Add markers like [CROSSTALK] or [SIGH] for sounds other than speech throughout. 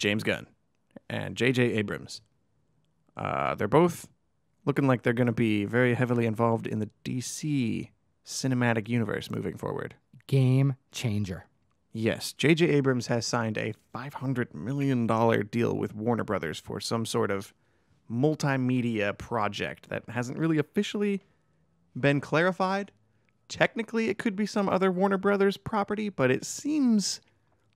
James Gunn and J.J. Abrams. Uh, they're both looking like they're going to be very heavily involved in the DC cinematic universe moving forward. Game changer. Yes, J.J. Abrams has signed a $500 million deal with Warner Brothers for some sort of multimedia project that hasn't really officially been clarified. Technically, it could be some other Warner Brothers property, but it seems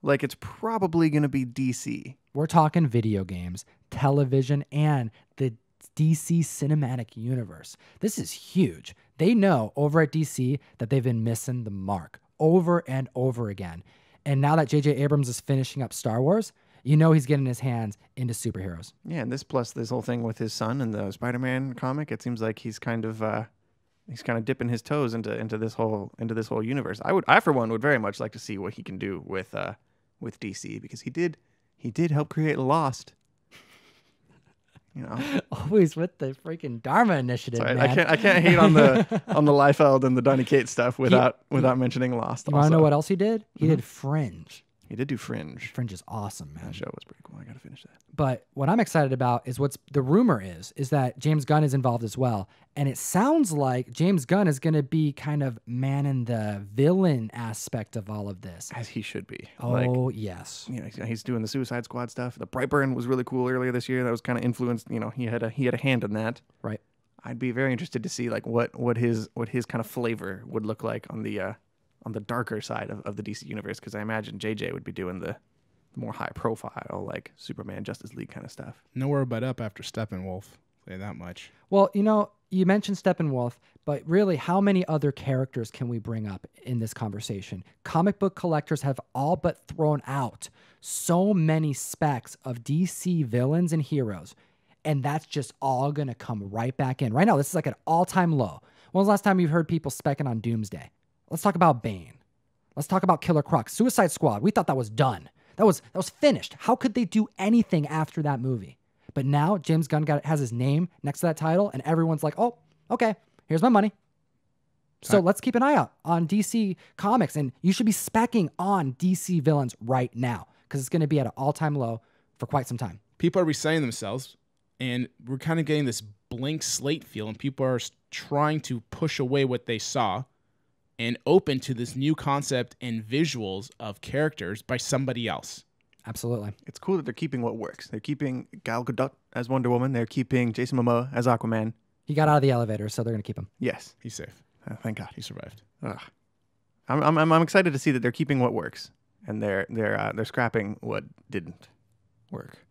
like it's probably going to be DC. We're talking video games, television, and the DC cinematic universe. This is huge. They know over at DC that they've been missing the mark over and over again. And now that J.J. Abrams is finishing up Star Wars, you know he's getting his hands into superheroes. Yeah, and this plus this whole thing with his son and the Spider-Man comic, it seems like he's kind of uh, he's kind of dipping his toes into into this whole into this whole universe. I would I for one would very much like to see what he can do with uh, with DC because he did he did help create Lost. You know, [LAUGHS] always with the freaking Dharma Initiative. Sorry, I can't I can't hate on the on the Liefeld and the Donny Kate stuff [LAUGHS] without he, without mentioning Lost. You want to know what else he did? He mm-hmm. did Fringe. He did do Fringe. Fringe is awesome, man. That show was pretty cool. I gotta finish that. But what I'm excited about is what's the rumor is is that James Gunn is involved as well, and it sounds like James Gunn is gonna be kind of man in the villain aspect of all of this, as he should be. Oh like, yes. You know, he's doing the Suicide Squad stuff. The Brightburn was really cool earlier this year. That was kind of influenced. You know, he had a he had a hand in that. Right. I'd be very interested to see like what what his what his kind of flavor would look like on the uh, on the darker side of, of the DC universe because I imagine JJ would be doing the more high profile like Superman Justice League kind of stuff. Nowhere but up after Steppenwolf. Say that much. Well, you know, you mentioned Steppenwolf, but really, how many other characters can we bring up in this conversation? Comic book collectors have all but thrown out so many specs of DC villains and heroes, and that's just all going to come right back in. Right now, this is like an all time low. When was the last time you've heard people specking on Doomsday? Let's talk about Bane. Let's talk about Killer Croc. Suicide Squad. We thought that was done. That was that was finished. How could they do anything after that movie? But now James Gunn got, has his name next to that title, and everyone's like, "Oh, okay, here's my money." So let's keep an eye out on DC Comics, and you should be specking on DC villains right now because it's going to be at an all-time low for quite some time. People are resetting themselves, and we're kind of getting this blank slate feel, and people are trying to push away what they saw and open to this new concept and visuals of characters by somebody else. Absolutely. It's cool that they're keeping what works. They're keeping Gal Gadot as Wonder Woman. They're keeping Jason Momoa as Aquaman. He got out of the elevator, so they're going to keep him. Yes. He's safe. Uh, thank God. He survived. Ugh. I'm, I'm, I'm excited to see that they're keeping what works and they're, they're, uh, they're scrapping what didn't work.